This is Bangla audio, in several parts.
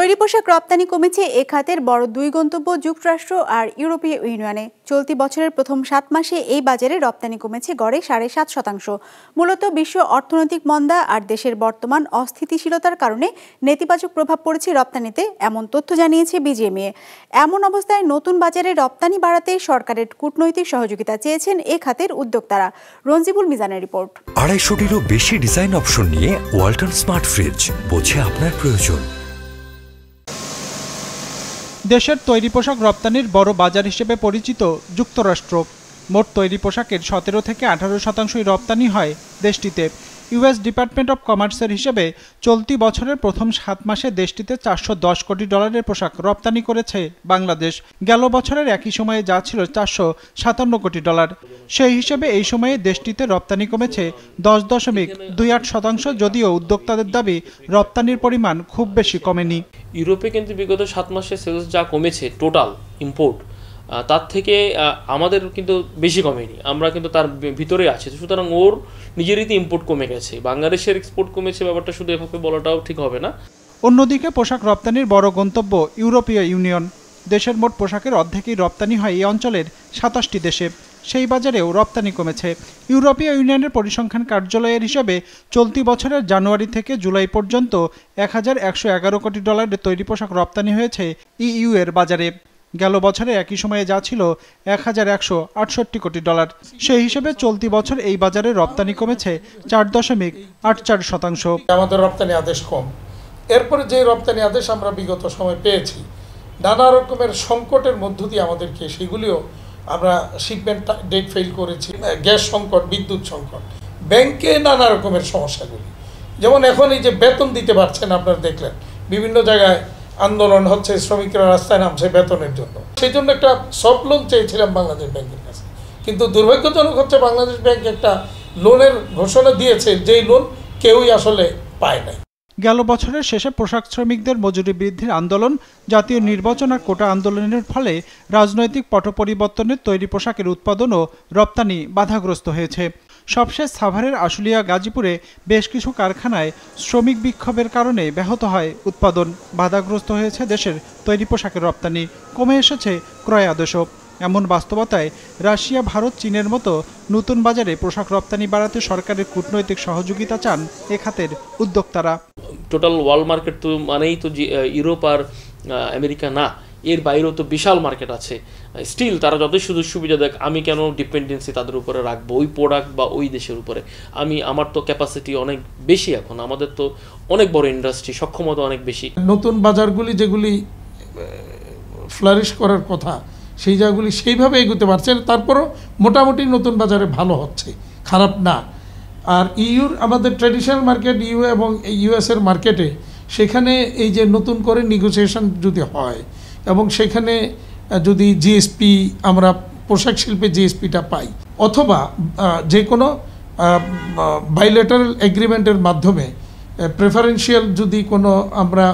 তৈরি পোশাক রপ্তানি কমেছে এ খাতের বড় দুই গন্তব্য যুক্তরাষ্ট্র আর ইউরোপীয় ইউনিয়নে চলতি বছরের প্রথম সাত মাসে এই বাজারে রপ্তানি কমেছে গড়ে সাড়ে সাত শতাংশ মূলত বিশ্ব অর্থনৈতিক মন্দা আর দেশের বর্তমান অস্থিতিশীলতার কারণে নেতিবাচক প্রভাব পড়েছে রপ্তানিতে এমন তথ্য জানিয়েছে বিজিএমএ এমন অবস্থায় নতুন বাজারে রপ্তানি বাড়াতে সরকারের কূটনৈতিক সহযোগিতা চেয়েছেন এ খাতের উদ্যোক্তারা রঞ্জিবুল মিজানের রিপোর্ট আড়াইশোটিরও বেশি ডিজাইন অপশন নিয়ে ওয়াল্টন স্মার্ট ফ্রিজ বোঝে আপনার প্রয়োজন দেশের তৈরি পোশাক রপ্তানির বড় বাজার হিসেবে পরিচিত যুক্তরাষ্ট্র মোট তৈরি পোশাকের সতেরো থেকে আঠারো শতাংশই রপ্তানি হয় দেশটিতে ইউএস ডিপার্টমেন্ট অব কমার্সের হিসেবে চলতি বছরের প্রথম সাত মাসে দেশটিতে চারশো দশ কোটি ডলারের পোশাক রপ্তানি করেছে বাংলাদেশ গেল বছরের একই সময়ে যা ছিল চারশো সাতান্ন কোটি ডলার সেই হিসেবে এই সময়ে দেশটিতে রপ্তানি কমেছে দশ দশমিক দুই আট শতাংশ যদিও উদ্যোক্তাদের দাবি রপ্তানির পরিমাণ খুব বেশি কমেনি ইউরোপে কিন্তু বিগত সাত মাসে সেলস যা কমেছে টোটাল ইম্পোর্ট তার থেকে আমাদের কিন্তু বেশি কমেনি আমরা কিন্তু তার ভিতরে আছি সুতরাং ওর নিজেরই ইম্পোর্ট কমে গেছে বাংলাদেশের এক্সপোর্ট কমেছে ব্যাপারটা শুধু এভাবে বলাটাও ঠিক হবে না অন্যদিকে পোশাক রপ্তানির বড় গন্তব্য ইউরোপীয় ইউনিয়ন দেশের মোট পোশাকের অর্ধেকই রপ্তানি হয় এই অঞ্চলের সাতাশটি দেশে সেই বাজারেও রপ্তানি কমেছে ইউরোপীয় ইউনিয়নের পরিসংখ্যান কার্যালয়ের হিসাবে চলতি বছরের জানুয়ারি থেকে জুলাই পর্যন্ত এক কোটি ডলারের তৈরি পোশাক রপ্তানি হয়েছে ইইউ এর বাজারে গেল বছরে একই সময়ে যা ছিল এক হাজার একশো আটষট্টি কোটি ডলার সেই হিসেবে চলতি বছর এই বাজারে রপ্তানি কমেছে চার দশমিক আট চার শতাংশ আমাদের রপ্তানি আদেশ কম এরপরে যে রপ্তানি আদেশ আমরা বিগত সময় পেয়েছি নানা রকমের সংকটের মধ্য দিয়ে আমাদেরকে সেগুলিও আমরা শিপমেন্ট ডেট ফেল করেছি গ্যাস সংকট বিদ্যুৎ সংকট ব্যাংকে নানা রকমের সমস্যাগুলি যেমন এখন এই যে বেতন দিতে পারছেন আপনারা দেখলেন বিভিন্ন জায়গায় আন্দোলন হচ্ছে শ্রমিকরা রাস্তায় নামছে বেতনের জন্য সেই জন্য একটা সফট লোন চেয়েছিলাম বাংলাদেশ ব্যাংকের কাছে কিন্তু দুর্ভাগ্যজনক হচ্ছে বাংলাদেশ ব্যাংক একটা লোনের ঘোষণা দিয়েছে যেই লোন কেউই আসলে পায় নাই গেল বছরের শেষে পোশাক শ্রমিকদের মজুরি বৃদ্ধির আন্দোলন জাতীয় নির্বাচন আর কোটা আন্দোলনের ফলে রাজনৈতিক পট পরিবর্তনের তৈরি পোশাকের উৎপাদন ও রপ্তানি বাধাগ্রস্ত হয়েছে সবশেষ সাভারের আশুলিয়া গাজীপুরে বেশ কিছু কারখানায় শ্রমিক বিক্ষোভের কারণে ব্যাহত হয় উৎপাদন বাধাগ্রস্ত হয়েছে দেশের তৈরি পোশাকের রপ্তানি কমে এসেছে ক্রয় আদেশ এমন বাস্তবতায় রাশিয়া ভারত চীনের মতো নতুন বাজারে পোশাক রপ্তানি বাড়াতে সরকারের কূটনৈতিক সহযোগিতা চান এ খাতের উদ্যোক্তারা টোটাল ওয়ার্ল্ড মার্কেট তো মানেই তো ইউরোপ আর আমেরিকা না এর বাইরেও তো বিশাল মার্কেট আছে স্টিল তারা যতই সুযোগ সুবিধা দেখ আমি কেন ডিপেন্ডেন্সি তাদের উপরে রাখবো ওই প্রোডাক্ট বা ওই দেশের উপরে আমি আমার তো ক্যাপাসিটি অনেক বেশি এখন আমাদের তো অনেক বড় ইন্ডাস্ট্রি সক্ষমতা অনেক বেশি নতুন বাজারগুলি যেগুলি ফ্লারিশ করার কথা সেই জায়গাগুলি সেইভাবে এগোতে পারছে তারপরও মোটামুটি নতুন বাজারে ভালো হচ্ছে খারাপ না আর ইউর আমাদের ট্র্যাডিশনাল মার্কেট ইউ এবং ইউএসের মার্কেটে সেখানে এই যে নতুন করে নেগোসিয়েশন যদি হয় এবং সেখানে যদি জিএসপি আমরা পোশাক শিল্পে জিএসপিটা পাই অথবা যে কোনো বাইলেটারাল এগ্রিমেন্টের মাধ্যমে প্রেফারেন্সিয়াল যদি কোনো আমরা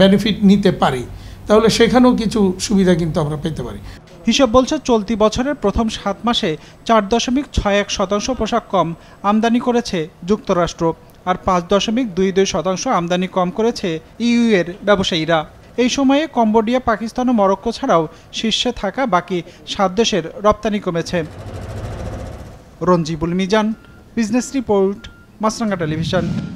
বেনিফিট নিতে পারি তাহলে সেখানেও কিছু সুবিধা কিন্তু আমরা পেতে পারি হিসাব বলছে চলতি বছরের প্রথম সাত মাসে চার দশমিক ছয় এক শতাংশ পোশাক কম আমদানি করেছে যুক্তরাষ্ট্র আর পাঁচ দশমিক দুই দুই শতাংশ আমদানি কম করেছে ইউ এর ব্যবসায়ীরা এই সময়ে কম্বোডিয়া পাকিস্তান ও মরক্কো ছাড়াও শীর্ষে থাকা বাকি সাত দেশের রপ্তানি কমেছে Ranjibul Mizan business report Maasranga television